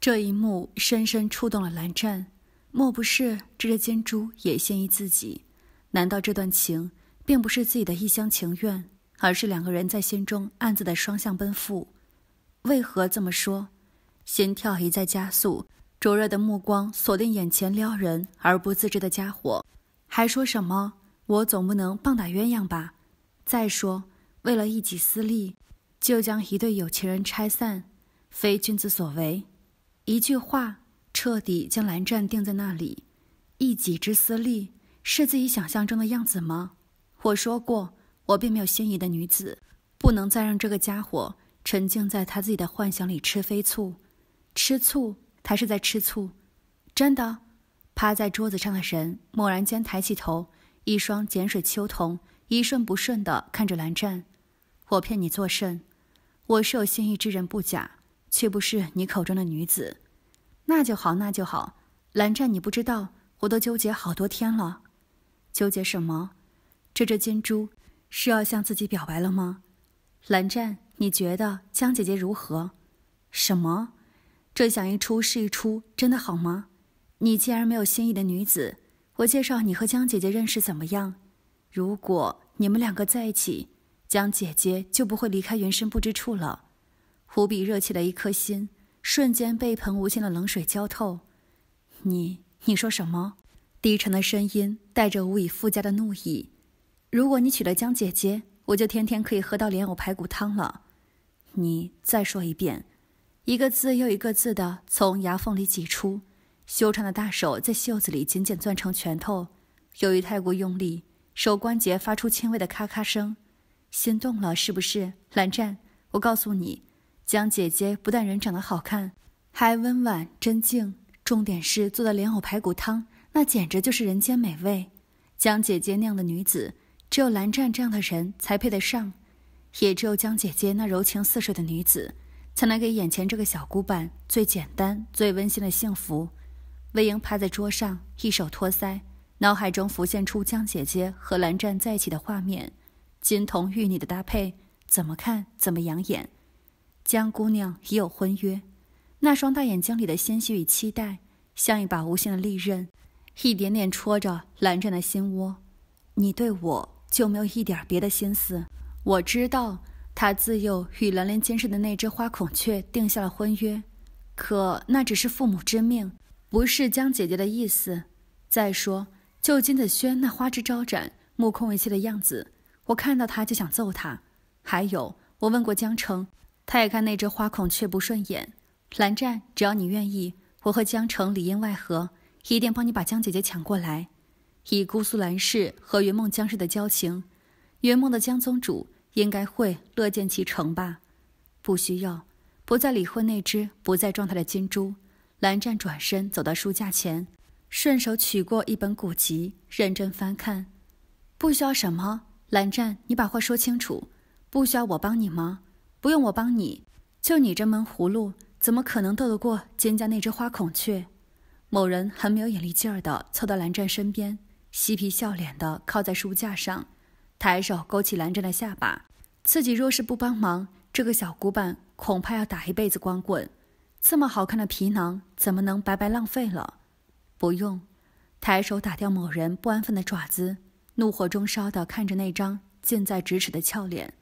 这一幕深深触动了蓝湛，莫不是这只金珠也献于自己？难道这段情并不是自己的一厢情愿，而是两个人在心中暗自的双向奔赴？为何这么说？心跳一再加速，灼热的目光锁定眼前撩人而不自知的家伙，还说什么？我总不能棒打鸳鸯吧？再说，为了一己私利就将一对有情人拆散，非君子所为。一句话彻底将蓝湛定在那里。一己之私利是自己想象中的样子吗？我说过，我并没有心仪的女子，不能再让这个家伙沉浸在他自己的幻想里吃飞醋。吃醋，他是在吃醋，真的。趴在桌子上的人蓦然间抬起头，一双碱水秋瞳一瞬不瞬地看着蓝湛。我骗你作甚？我是有心仪之人不假。却不是你口中的女子，那就好，那就好。蓝湛，你不知道，我都纠结好多天了。纠结什么？这只金猪是要向自己表白了吗？蓝湛，你觉得江姐姐如何？什么？这想一出是一出，真的好吗？你既然没有心仪的女子，我介绍你和江姐姐认识怎么样？如果你们两个在一起，江姐姐就不会离开云深不知处了。无比热切的一颗心，瞬间被一盆无尽的冷水浇透。你，你说什么？低沉的声音带着无以复加的怒意。如果你娶了江姐姐，我就天天可以喝到莲藕排骨汤了。你再说一遍，一个字又一个字的从牙缝里挤出。修长的大手在袖子里紧紧攥成拳头，由于太过用力，手关节发出轻微的咔咔声。心动了是不是？蓝湛，我告诉你。江姐姐不但人长得好看，还温婉真静。重点是做的莲藕排骨汤，那简直就是人间美味。江姐姐那样的女子，只有蓝湛这样的人才配得上，也只有江姐姐那柔情似水的女子，才能给眼前这个小姑板最简单、最温馨的幸福。魏婴趴在桌上，一手托腮，脑海中浮现出江姐姐和蓝湛在一起的画面，金童玉女的搭配，怎么看怎么养眼。江姑娘已有婚约，那双大眼睛里的欣喜与期待，像一把无形的利刃，一点点戳着蓝湛的心窝。你对我就没有一点别的心思？我知道他自幼与兰陵肩上的那只花孔雀定下了婚约，可那只是父母之命，不是江姐姐的意思。再说，就金子轩那花枝招展、目空一切的样子，我看到他就想揍他。还有，我问过江澄。他也看那只花孔雀不顺眼。蓝湛，只要你愿意，我和江城里应外合，一定帮你把江姐姐抢过来。以姑苏蓝氏和云梦江氏的交情，云梦的江宗主应该会乐见其成吧？不需要，不再理会那只不在状态的金珠。蓝湛转身走到书架前，顺手取过一本古籍，认真翻看。不需要什么，蓝湛，你把话说清楚。不需要我帮你吗？不用我帮你，就你这闷葫芦，怎么可能斗得过蒹葭那只花孔雀？某人很没有眼力劲儿的凑到蓝湛身边，嬉皮笑脸的靠在书架上，抬手勾起蓝湛的下巴。自己若是不帮忙，这个小古板恐怕要打一辈子光棍。这么好看的皮囊，怎么能白白浪费了？不用，抬手打掉某人不安分的爪子，怒火中烧的看着那张近在咫尺的俏脸。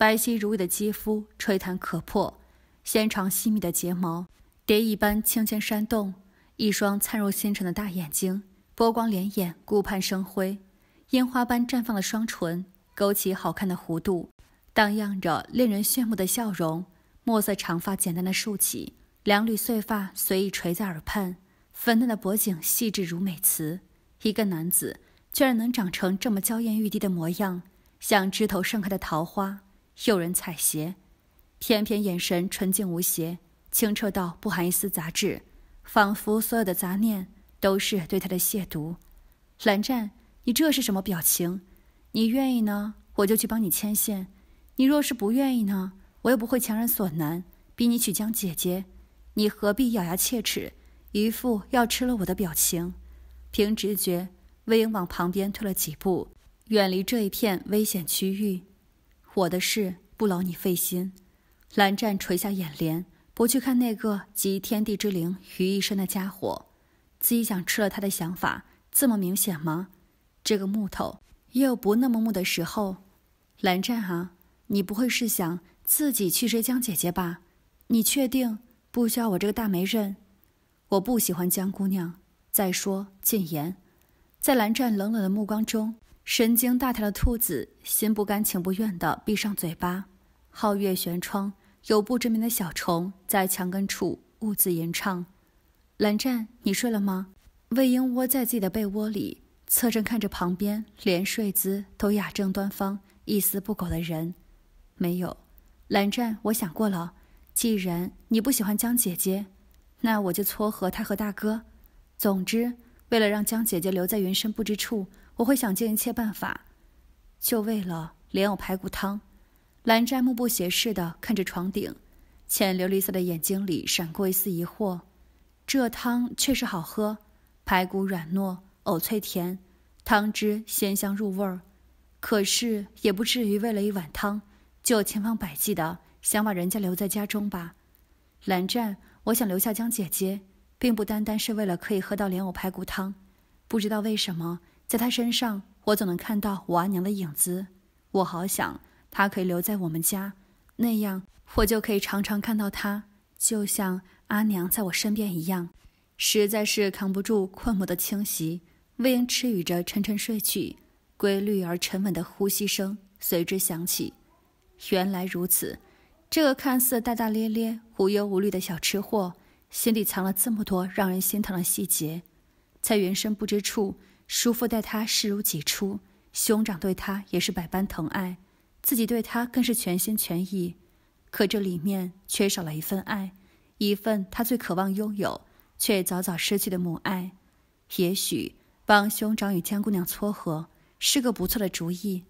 白皙如玉的肌肤，吹弹可破；纤长细密的睫毛，蝶翼般轻轻扇动；一双灿若星辰的大眼睛，波光潋滟，顾盼生辉；烟花般绽放的双唇，勾起好看的弧度，荡漾着令人炫目的笑容；墨色长发简单的竖起，两缕碎发随意垂在耳畔；粉嫩的脖颈，细致如美瓷。一个男子居然能长成这么娇艳欲滴的模样，像枝头盛开的桃花。诱人踩鞋，偏偏眼神纯净无邪，清澈到不含一丝杂质，仿佛所有的杂念都是对他的亵渎。蓝湛，你这是什么表情？你愿意呢，我就去帮你牵线；你若是不愿意呢，我又不会强人所难，逼你娶江姐姐。你何必咬牙切齿，一副要吃了我的表情？凭直觉，魏婴往旁边退了几步，远离这一片危险区域。我的事不劳你费心。蓝湛垂下眼帘，不去看那个集天地之灵于一身的家伙，自己想吃了他的想法这么明显吗？这个木头也有不那么木的时候。蓝湛啊，你不会是想自己去追江姐姐吧？你确定不需要我这个大媒人？我不喜欢江姑娘。再说禁言，在蓝湛冷冷的目光中。神经大条的兔子心不甘情不愿地闭上嘴巴。皓月悬窗，有不知名的小虫在墙根处兀自吟唱。蓝湛，你睡了吗？魏婴窝在自己的被窝里，侧身看着旁边连睡姿都雅正端方、一丝不苟的人，没有。蓝湛，我想过了，既然你不喜欢江姐姐，那我就撮合她和大哥。总之。为了让江姐姐留在云深不知处，我会想尽一切办法，就为了莲藕排骨汤。蓝湛目不斜视地看着床顶，浅琉璃色的眼睛里闪过一丝疑惑。这汤确实好喝，排骨软糯，藕脆甜，汤汁鲜香入味儿。可是也不至于为了一碗汤，就千方百计的想把人家留在家中吧。蓝湛，我想留下江姐姐。并不单单是为了可以喝到莲藕排骨汤，不知道为什么，在他身上我总能看到我阿娘的影子。我好想他可以留在我们家，那样我就可以常常看到他，就像阿娘在我身边一样。实在是扛不住困魔的侵袭，魏婴痴语着沉沉睡去，规律而沉稳的呼吸声随之响起。原来如此，这个看似大大咧咧、无忧无虑的小吃货。心里藏了这么多让人心疼的细节，在原身不知处，叔父待他视如己出，兄长对他也是百般疼爱，自己对他更是全心全意。可这里面缺少了一份爱，一份他最渴望拥有却也早早失去的母爱。也许帮兄长与江姑娘撮合是个不错的主意。